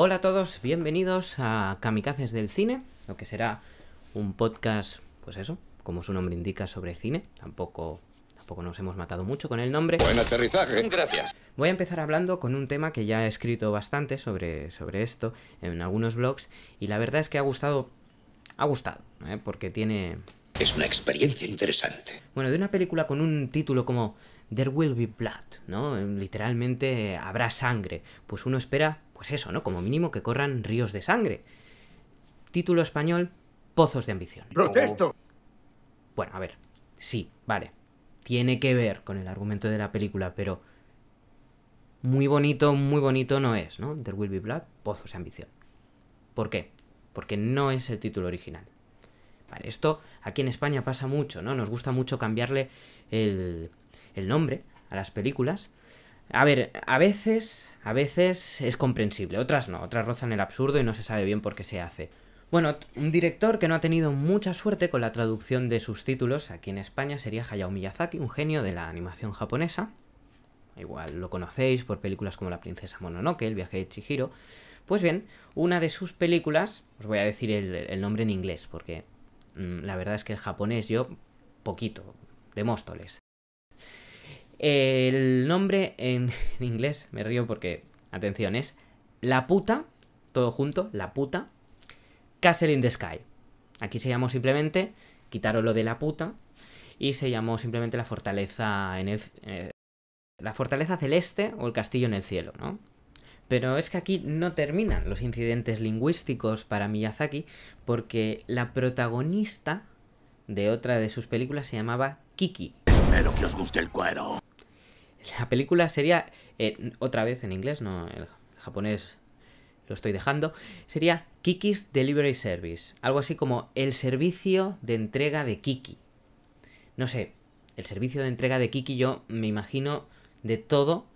Hola a todos, bienvenidos a Kamikazes del Cine, lo que será un podcast, pues eso, como su nombre indica, sobre cine. Tampoco, tampoco nos hemos matado mucho con el nombre. Buen aterrizaje. Gracias. Voy a empezar hablando con un tema que ya he escrito bastante sobre, sobre esto en algunos blogs y la verdad es que ha gustado, ha gustado, ¿eh? porque tiene... Es una experiencia interesante. Bueno, de una película con un título como There Will Be Blood, ¿no? Literalmente habrá sangre. Pues uno espera pues eso, ¿no? Como mínimo que corran ríos de sangre. Título español, Pozos de Ambición. ¡Protesto! Bueno, a ver, sí, vale. Tiene que ver con el argumento de la película, pero muy bonito, muy bonito no es, ¿no? There Will Be Blood, Pozos de Ambición. ¿Por qué? Porque no es el título original. Vale, esto aquí en España pasa mucho, ¿no? Nos gusta mucho cambiarle el, el nombre a las películas a ver, a veces, a veces es comprensible, otras no, otras rozan el absurdo y no se sabe bien por qué se hace. Bueno, un director que no ha tenido mucha suerte con la traducción de sus títulos aquí en España sería Hayao Miyazaki, un genio de la animación japonesa. Igual lo conocéis por películas como La princesa Mononoke, El viaje de Chihiro. Pues bien, una de sus películas, os voy a decir el, nombre en inglés, porque mm, la verdad es que el japonés yo poquito, de Móstoles. El nombre en, inglés, me río porque, atención, es La puta, todo junto, La puta, Castle in the Sky. Aquí se llamó simplemente, quitaron lo de la puta, y se llamó simplemente la fortaleza en eh, la fortaleza celeste o el castillo en el cielo, ¿no? Pero es que aquí no terminan los incidentes lingüísticos para Miyazaki porque la protagonista de otra de sus películas se llamaba Kiki. Espero que os guste el cuero. La película sería, eh, otra vez en inglés, no, el japonés lo estoy dejando, sería Kiki's Delivery Service, algo así como el servicio de entrega de Kiki. No sé, el servicio de entrega de Kiki yo me imagino de todo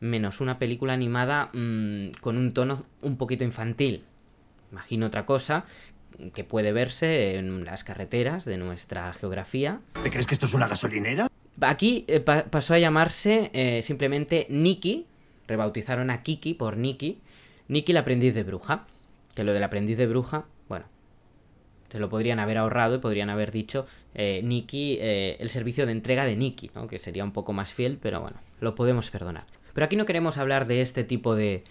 menos una película animada mm, con un tono un poquito infantil. Imagino otra cosa que puede verse en las carreteras de nuestra geografía. ¿Te crees que esto es una gasolinera? Aquí eh, pasó a llamarse eh, simplemente Nikki, rebautizaron a Kiki por Nikki, Nikki la aprendiz de bruja, que lo del aprendiz de bruja, bueno, se lo podrían haber ahorrado y podrían haber dicho eh, Nikki, el servicio de entrega de Nikki, que sería un poco más fiel, pero bueno, lo podemos perdonar. Pero aquí no queremos hablar de este tipo de,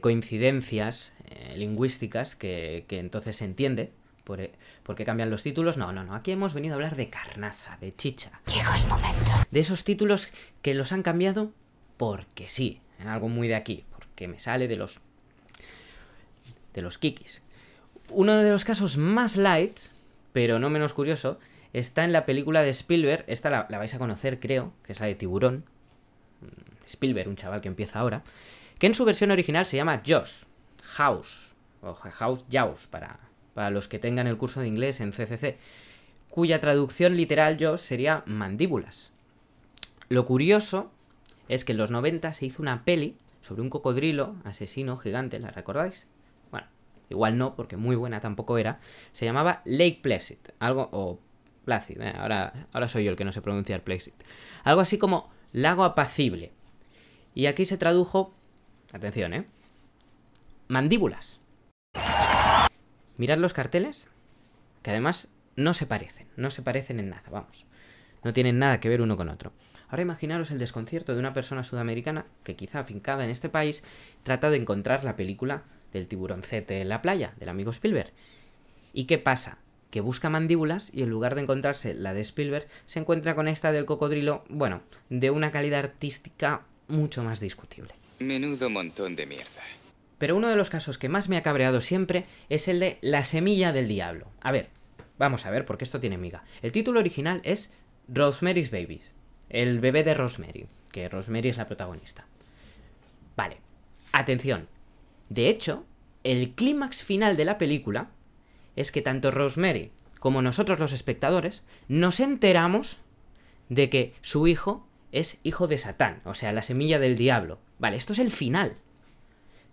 coincidencias lingüísticas que entonces se entiende, eh, por, qué cambian los títulos. No, no, no. Aquí hemos venido a hablar de carnaza, de chicha. Llegó el momento. De esos títulos que los han cambiado porque sí. En Algo muy de aquí. Porque me sale de los. de los kikis. Uno de los casos más light, pero no menos curioso, está en la película de Spielberg. Esta la, la vais a conocer, creo, que es la de Tiburón. Mm, Spielberg, un chaval que empieza ahora. Que en su versión original se llama Josh. House. O House Jaws para, para los que tengan el curso de inglés en CCC, cuya traducción literal yo sería mandíbulas. Lo curioso es que en los 90 se hizo una peli sobre un cocodrilo asesino gigante, ¿la recordáis? Bueno, igual no, porque muy buena tampoco era. Se llamaba Lake Placid, algo, o Placid, ¿eh? ahora, ahora soy yo el que no sé pronunciar Placid. Algo así como Lago Apacible. Y aquí se tradujo, atención, ¿eh? Mandíbulas. Mirad los carteles, que además no se parecen, no se parecen en nada, vamos. No tienen nada que ver uno con otro. Ahora imaginaros el desconcierto de una persona sudamericana que quizá afincada en este país trata de encontrar la película del tiburoncete en la playa, del amigo Spielberg. ¿Y qué pasa? Que busca mandíbulas y en lugar de encontrarse la de Spielberg, se encuentra con esta del cocodrilo, bueno, de una calidad artística mucho más discutible. Menudo montón de mierda. Pero uno de los casos que más me ha cabreado siempre es el de La semilla del diablo. A ver, vamos a ver, porque esto tiene miga. El título original es Rosemary's Babies, el bebé de Rosemary, que Rosemary es la protagonista. Vale, atención. De hecho, el clímax final de la película es que tanto Rosemary como nosotros los espectadores nos enteramos de que su hijo es hijo de Satán, o sea, la semilla del diablo. Vale, esto es el final.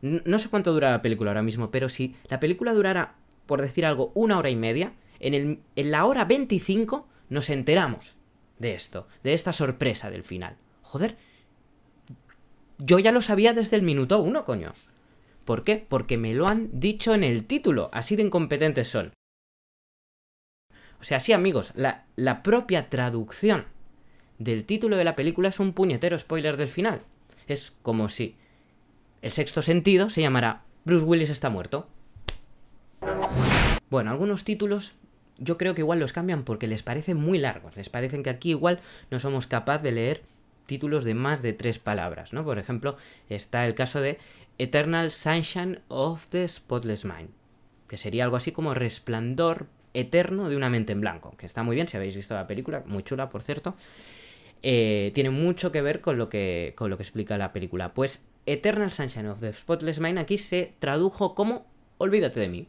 No sé cuánto dura la película ahora mismo, pero si la película durara, por decir algo, una hora y media, en, la hora 25 nos enteramos de esto, de esta sorpresa del final. Joder, yo ya lo sabía desde el minuto uno, coño. ¿Por qué? Porque me lo han dicho en el título, así de incompetentes son. O sea, sí amigos, la, la propia traducción del título de la película es un puñetero spoiler del final. Es como si el sexto sentido se llamará Bruce Willis está muerto. Bueno, algunos títulos yo creo que igual los cambian porque les parecen muy largos, les parecen que aquí igual no somos capaces de leer títulos de más de tres palabras, ¿no? Por ejemplo, está el caso de Eternal Sunshine of the Spotless Mind, que sería algo así como Resplandor Eterno de una mente en blanco, que está muy bien, si habéis visto la película, muy chula, por cierto. Eh, tiene mucho que ver con lo que, con lo que explica la película. Pues Eternal Sunshine of the Spotless Mind aquí se tradujo como Olvídate de mí.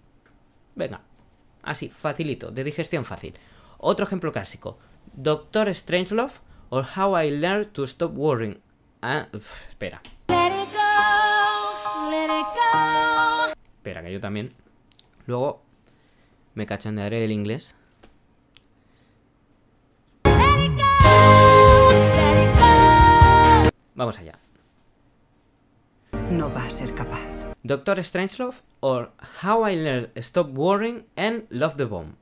Venga, así, facilito, de digestión fácil. Otro ejemplo clásico, Doctor Strangelove or How I Learned to Stop Worrying. Ah, espera. Espera, que yo también. Luego me cachondearé del inglés. Vamos allá no va a ser capaz. Doctor Strangelove or How I Learned Stop Worrying and Love the Bomb.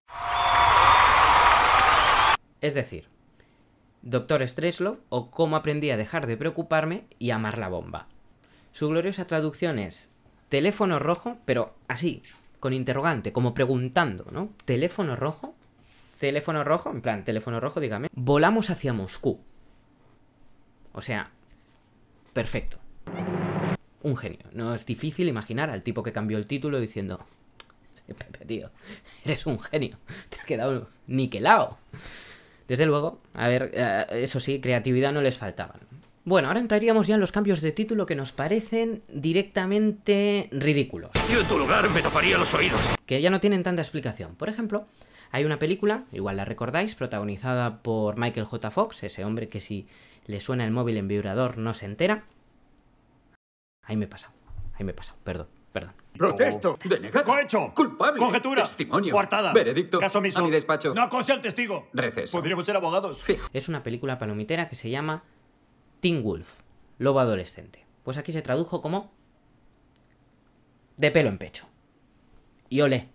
Es decir, Doctor Strangelove o Cómo aprendí a dejar de preocuparme y amar la bomba. Su gloriosa traducción es teléfono rojo, pero así, con interrogante, como preguntando, ¿no? ¿Teléfono rojo? ¿Teléfono rojo? En plan, teléfono rojo, dígame. Volamos hacia Moscú. O sea, perfecto un genio. No es difícil imaginar al tipo que cambió el título diciendo, Pepe, tío, eres un genio, te ha quedado niquelado. Desde luego, a ver, eh, eso sí, creatividad no les faltaba. Bueno, ahora entraríamos ya en los cambios de título que nos parecen directamente ridículos. Yo en tu lugar me taparía los oídos. Que ya no tienen tanta explicación. Por ejemplo, hay una película, igual la recordáis, protagonizada por Michael J. Fox, ese hombre que si le suena el móvil en vibrador no se entera, Ahí me he pasado, ahí me he pasado, perdón, perdón. Protesto. Denegado. Cohecho. Culpable. Conjetura. Testimonio. Coartada. Veredicto. Caso omiso. A mi despacho. No acose al testigo. Receso. Podríamos ser abogados. Es una película palomitera que se llama Teen Wolf, lobo adolescente. Pues aquí se tradujo como de pelo en pecho. Y olé.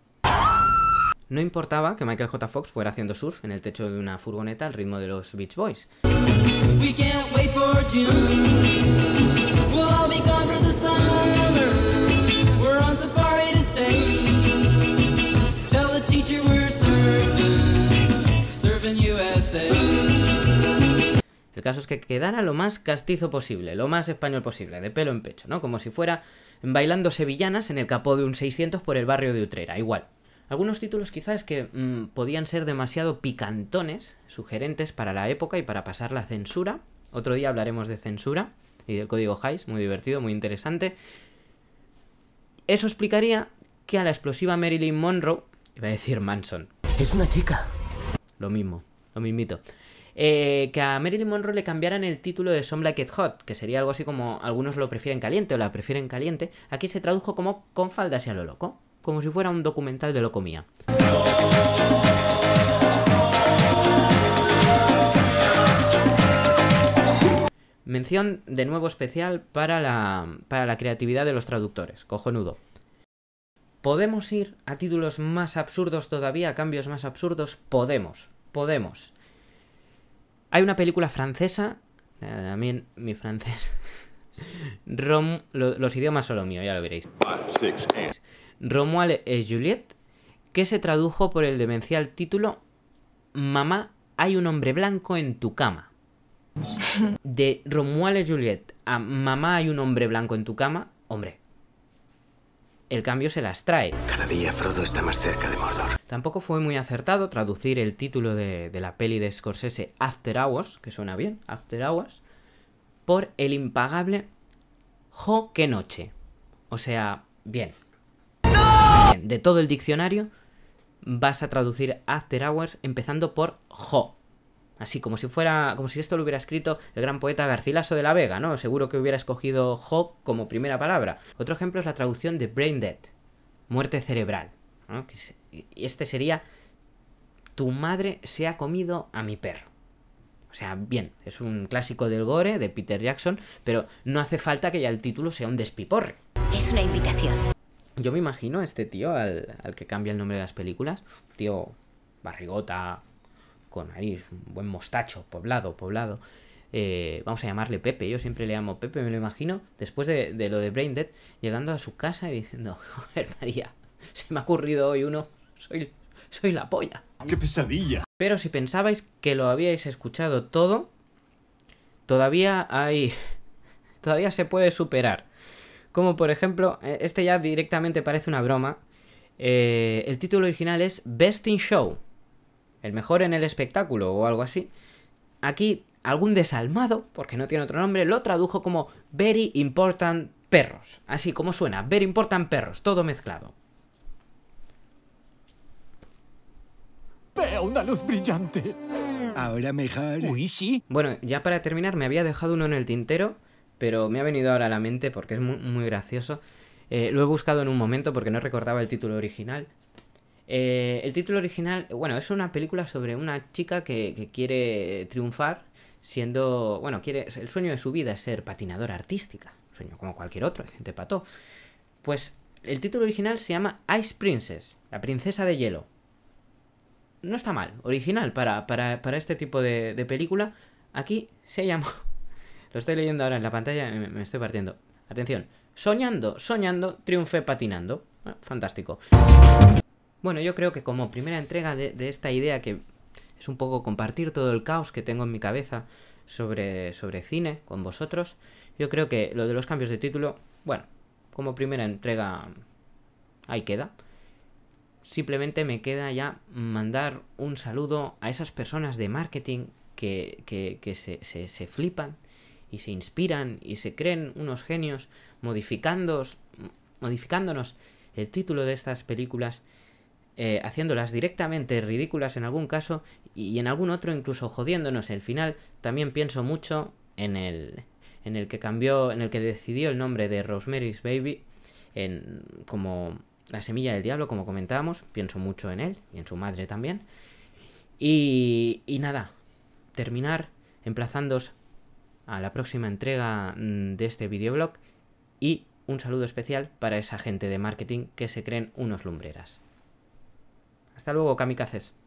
No importaba que Michael J. Fox fuera haciendo surf en el techo de una furgoneta al ritmo de los Beach Boys. El caso es que quedara lo más castizo posible, lo más español posible, de pelo en pecho, ¿no? Como si fuera bailando sevillanas en el capó de un 600 por el barrio de Utrera, igual. Algunos títulos quizás que mm, podían ser demasiado picantones, sugerentes para la época y para pasar la censura. Otro día hablaremos de censura y del código Hays, muy divertido, muy interesante. Eso explicaría que a la explosiva Marilyn Monroe, iba a decir Manson. Es una chica. Lo mismo, lo mismito. Eh, que a Marilyn Monroe le cambiaran el título de Some Like It Hot, que sería algo así como algunos lo prefieren caliente o la prefieren caliente, aquí se tradujo como con falda y lo loco como si fuera un documental de Locomía. Mención de nuevo especial para la, creatividad de los traductores, cojonudo. ¿Podemos ir a títulos más absurdos todavía, a cambios más absurdos? Podemos, podemos. Hay una película francesa, eh, también mi francés, Rom, los idiomas son solo mío, ya lo veréis. Romuald y Juliet, que se tradujo por el demencial título Mamá, hay un hombre blanco en tu cama. De Romuald y Juliet a Mamá, hay un hombre blanco en tu cama, hombre. El cambio se las trae. Cada día Frodo está más cerca de Mordor. Tampoco fue muy acertado traducir el título de, de la peli de Scorsese After Hours, que suena bien, After Hours, por el impagable Jo, noche. O sea, bien de todo el diccionario, vas a traducir After Hours empezando por Jo. Así como si fuera, como si esto lo hubiera escrito el gran poeta Garcilaso de la Vega, ¿no? Seguro que hubiera escogido Jo como primera palabra. Otro ejemplo es la traducción de brain dead, muerte cerebral. Y este sería tu madre se ha comido a mi perro. O sea, bien, es un clásico del gore de Peter Jackson, pero no hace falta que ya el título sea un despiporre. Es una invitación. Yo me imagino a este tío, al, que cambia el nombre de las películas, tío barrigota, con nariz, un buen mostacho, poblado, poblado. Eh, vamos a llamarle Pepe, yo siempre le llamo Pepe, me lo imagino, después de, lo de Brain Dead, llegando a su casa y diciendo, joder María, se me ha ocurrido hoy uno, soy, soy la polla. ¡Qué pesadilla! Pero si pensabais que lo habíais escuchado todo, todavía hay... todavía se puede superar. Como por ejemplo, e, este ya directamente parece una broma. Eh, el título original es Best in Show. El mejor en el espectáculo o algo así. Aquí algún desalmado, porque no tiene otro nombre, lo tradujo como Very Important Perros. Así como suena, Very Important Perros, todo mezclado. una luz brillante. Ahora mejor. Uy, sí. Bueno, ya para terminar, me había dejado uno en el tintero pero me ha venido ahora a la mente porque es muy, gracioso. Eh, lo he buscado en un momento porque no recordaba el título original. Eh, el título original, bueno, es una película sobre una chica que, quiere triunfar siendo, bueno, quiere, el sueño de su vida es ser patinadora artística, un sueño como cualquier otro, hay gente pató. Pues el título original se llama Ice Princess, la princesa de hielo. No está mal, original para, este tipo de, de película. Aquí se llamó lo estoy leyendo ahora en la pantalla y me, estoy partiendo. Atención. Soñando, soñando, triunfe patinando. Ah, fantástico. Bueno, yo creo que como primera entrega de, esta idea que es un poco compartir todo el caos que tengo en mi cabeza sobre, sobre cine con vosotros, yo creo que lo de los cambios de título, bueno, como primera entrega ahí queda. Simplemente me queda ya mandar un saludo a esas personas de marketing que, que, se, se flipan y se inspiran y se creen unos genios modificándonos el título de estas películas, eh, haciéndolas directamente ridículas en algún caso y, en algún otro incluso jodiéndonos el final. También pienso mucho en el, en el que cambió, en el que decidió el nombre de Rosemary's Baby en, como la semilla del diablo, como comentábamos. Pienso mucho en él y en su madre también. Y, y nada, terminar emplazándos a la próxima entrega mm, de este videoblog y un saludo especial para esa gente de marketing que se creen unos lumbreras. Hasta luego, kamikazes.